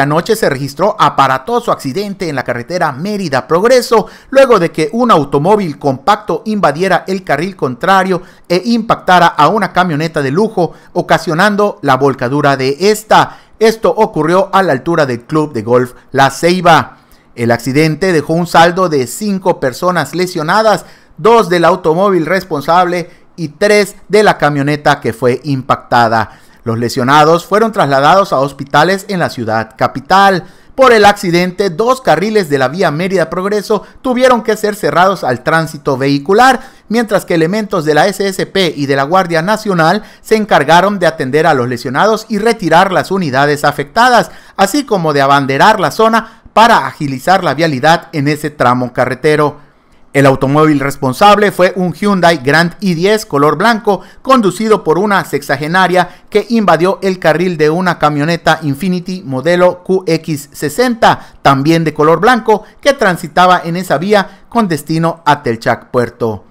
Anoche se registró aparatoso accidente en la carretera Mérida Progreso, luego de que un automóvil compacto invadiera el carril contrario e impactara a una camioneta de lujo, ocasionando la volcadura de esta. Esto ocurrió a la altura del club de golf La Ceiba. El accidente dejó un saldo de cinco personas lesionadas, dos del automóvil responsable y tres de la camioneta que fue impactada. Los lesionados fueron trasladados a hospitales en la ciudad capital. Por el accidente, dos carriles de la vía Mérida Progreso tuvieron que ser cerrados al tránsito vehicular, mientras que elementos de la SSP y de la Guardia Nacional se encargaron de atender a los lesionados y retirar las unidades afectadas, así como de abanderar la zona para agilizar la vialidad en ese tramo carretero. El automóvil responsable fue un Hyundai Grand i10 color blanco conducido por una sexagenaria que invadió el carril de una camioneta Infinity modelo QX60, también de color blanco, que transitaba en esa vía con destino a Telchac Puerto.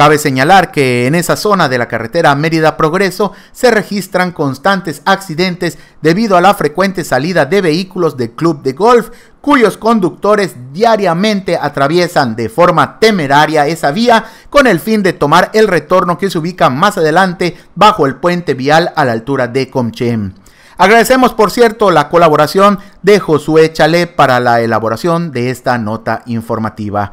Cabe señalar que en esa zona de la carretera Mérida Progreso se registran constantes accidentes debido a la frecuente salida de vehículos del club de golf, cuyos conductores diariamente atraviesan de forma temeraria esa vía con el fin de tomar el retorno que se ubica más adelante bajo el puente vial a la altura de Comchem. Agradecemos, por cierto, la colaboración de Josué Chalé para la elaboración de esta nota informativa.